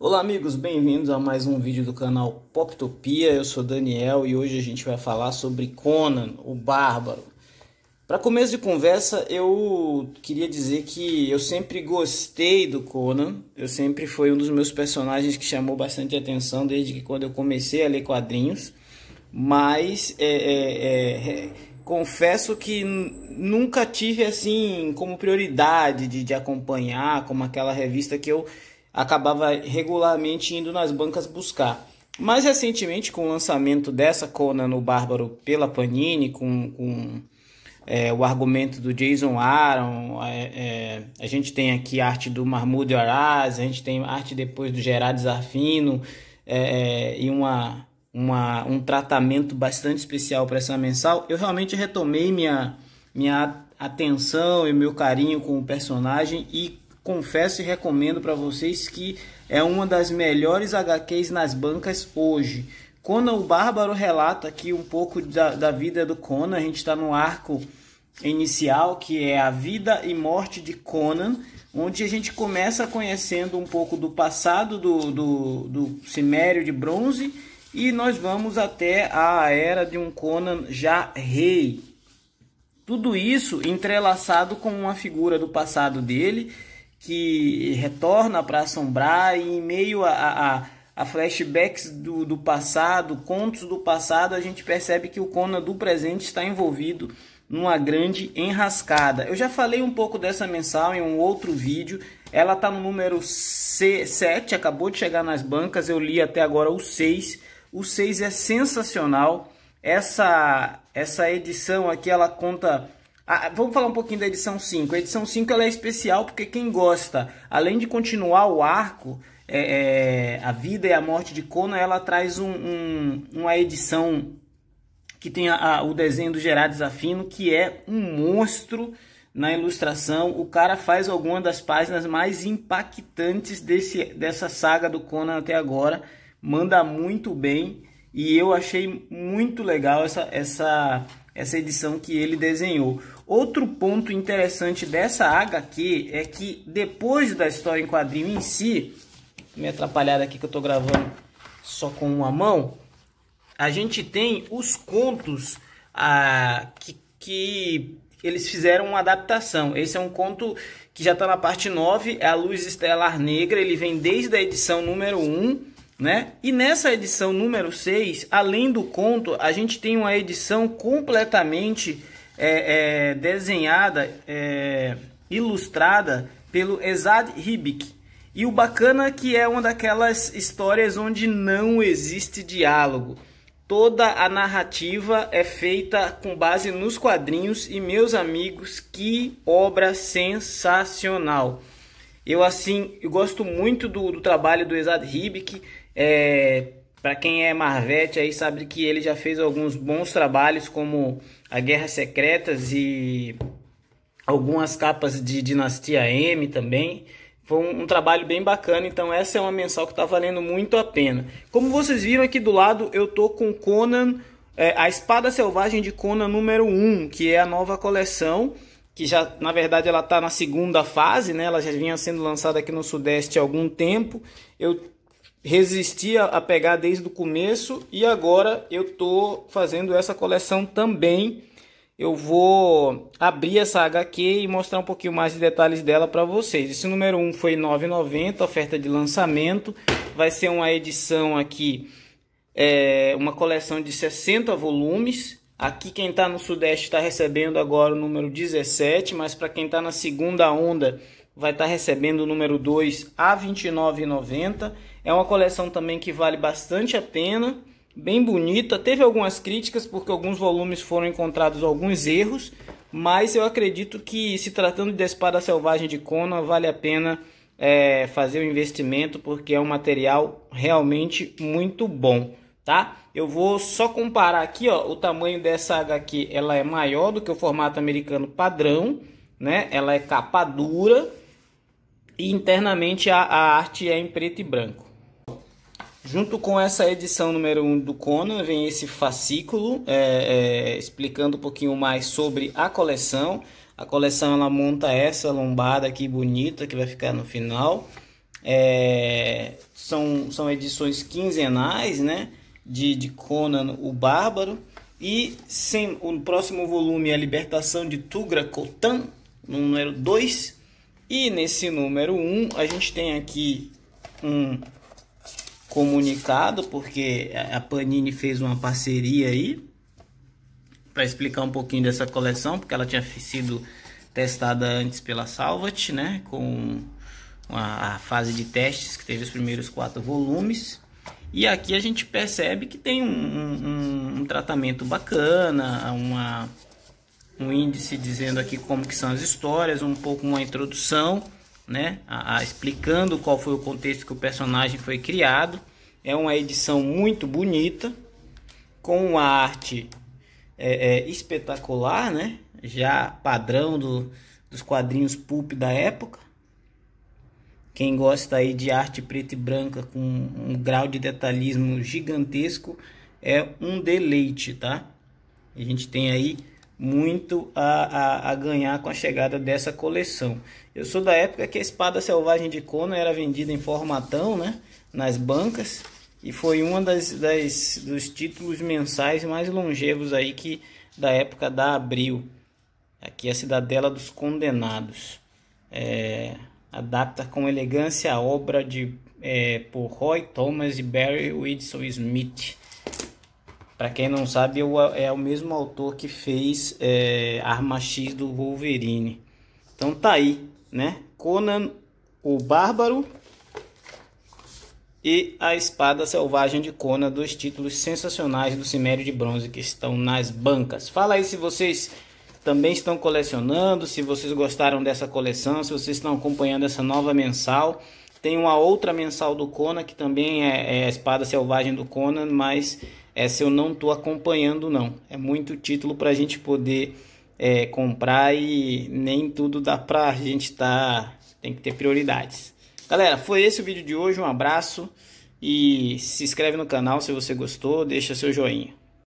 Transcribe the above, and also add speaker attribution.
Speaker 1: Olá amigos, bem-vindos a mais um vídeo do canal Poptopia. Eu sou Daniel e hoje a gente vai falar sobre Conan, o Bárbaro. Para começo de conversa, eu queria dizer que eu sempre gostei do Conan. Eu sempre foi um dos meus personagens que chamou bastante atenção desde que quando eu comecei a ler quadrinhos. Mas é, é, é, é confesso que nunca tive assim como prioridade de, de acompanhar como aquela revista que eu acabava regularmente indo nas bancas buscar. Mais recentemente, com o lançamento dessa Conan no Bárbaro pela Panini, com, com é, o argumento do Jason Aaron, é, é, a gente tem aqui arte do Mahmoud Araz, a gente tem arte depois do Gerard Zarfino, é, é, e uma, uma, um tratamento bastante especial para essa mensal, eu realmente retomei minha, minha atenção e meu carinho com o personagem e confesso e recomendo para vocês que é uma das melhores HQs nas bancas hoje. Conan o Bárbaro relata aqui um pouco da, da vida do Conan. A gente está no arco inicial que é a vida e morte de Conan, onde a gente começa conhecendo um pouco do passado do, do, do Cimério de Bronze e nós vamos até a era de um Conan já rei. Tudo isso entrelaçado com uma figura do passado dele que retorna para assombrar e em meio a, a, a flashbacks do, do, passado, contos do passado, a gente percebe que o Conan do presente está envolvido numa grande enrascada. Eu já falei um pouco dessa mensal em um outro vídeo. Ela está no número C 7, acabou de chegar nas bancas, eu li até agora o 6. O 6 é sensacional. Essa essa edição aqui ela conta ah, ah, vamos falar um pouquinho da edição 5. A edição 5 ela é especial porque quem gosta, além de continuar o arco, é, é, a vida e a morte de Conan, ela traz um, um, uma edição que tem a, a, o desenho do Gerard Zafino, que é um monstro na ilustração. O cara faz alguma das páginas mais impactantes desse, dessa saga do Conan até agora. Manda muito bem e eu achei muito legal essa... essa essa edição que ele desenhou. Outro ponto interessante dessa HQ é que depois da história em quadrinho em si, me atrapalhada aqui que eu estou gravando só com uma mão, a gente tem os contos ah, que, que eles fizeram uma adaptação. Esse é um conto que já está na parte 9, é a Luz Estelar Negra, ele vem desde a edição número 1 né? E nessa edição número 6, além do conto, a gente tem uma edição completamente é, é, desenhada, é, ilustrada pelo Ezad Hibik. E o bacana é que é uma daquelas histórias onde não existe diálogo. Toda a narrativa é feita com base nos quadrinhos e meus amigos, que obra sensacional. Eu assim, eu gosto muito do, do trabalho do Ezad Hibik é, para quem é Marvete aí sabe que ele já fez alguns bons trabalhos como a Guerra Secretas e algumas capas de Dinastia M também. Foi um, um, trabalho bem bacana, então essa é uma mensal que está valendo muito a pena. Como vocês viram aqui do lado, eu tô com Conan, é, a Espada Selvagem de Conan número 1, que é a nova coleção, que já, na verdade, ela está na segunda fase, né? Ela já vinha sendo lançada aqui no Sudeste há algum tempo. Eu resistia a pegar desde o começo e agora eu estou fazendo essa coleção também. Eu vou abrir essa HQ e mostrar um pouquinho mais de detalhes dela para vocês. Esse número 1 um foi 9,90, oferta de lançamento. Vai ser uma edição aqui, é, uma coleção de 60 volumes. Aqui quem está no Sudeste está recebendo agora o número 17, mas para quem está na segunda onda vai estar tá recebendo o número 2 a R$ 29,90. É uma coleção também que vale bastante a pena, bem bonita. Teve algumas críticas porque alguns volumes foram encontrados alguns erros, mas eu acredito que se tratando de Espada Selvagem de Conan, vale a pena é, fazer o investimento porque é um material realmente muito bom, tá? Eu vou só comparar aqui, ó, o tamanho dessa HQ, ela é maior do que o formato americano padrão, né? Ela é capa dura e internamente a, a arte é em preto e branco. Junto com essa edição número 1 um do Conan, vem esse fascículo é, é, explicando um pouquinho mais sobre a coleção. A coleção ela monta essa lombada aqui bonita que vai ficar no final. É, são, são edições quinzenais né, de, de Conan o Bárbaro. E sem, o próximo volume é a Libertação de Tugra Kotan, número 2. E nesse número 1 um, a gente tem aqui um comunicado, porque a Panini fez uma parceria aí para explicar um pouquinho dessa coleção, porque ela tinha sido testada antes pela Salvat, né, com a fase de testes que teve os primeiros quatro volumes. E aqui a gente percebe que tem um, um, um tratamento bacana, uma, um índice dizendo aqui como que são as histórias, um pouco uma introdução né? A, a, explicando qual foi o contexto que o personagem foi criado. É uma edição muito bonita, com uma arte é, é, espetacular, né? Já padrão do, dos quadrinhos pulp da época. Quem gosta aí de arte preta e branca com um grau de detalhismo gigantesco é um deleite, tá? A gente tem aí muito a, a, a, ganhar com a chegada dessa coleção. Eu sou da época que a espada selvagem de Conan era vendida em formatão, né? Nas bancas. E foi um das, das, dos títulos mensais mais longevos aí que da época da Abril. Aqui a Cidadela dos Condenados. É, adapta com elegância a obra de é, por Roy Thomas e Barry Whitson Smith. Para quem não sabe, é, é o mesmo autor que fez é, Arma X do Wolverine. Então tá aí, né? Conan o Bárbaro e A Espada Selvagem de Conan, dois títulos sensacionais do Cimério de Bronze que estão nas bancas. Fala aí se vocês também estão colecionando, se vocês gostaram dessa coleção, se vocês estão acompanhando essa nova mensal. Tem uma outra mensal do Conan que também é, é a Espada Selvagem do Conan, mas essa eu não estou acompanhando, não. É muito título para a gente poder é, comprar e nem tudo dá para a gente estar. Tá... Tem que ter prioridades. Galera, foi esse o vídeo de hoje. Um abraço e se inscreve no canal se você gostou. Deixa seu joinha.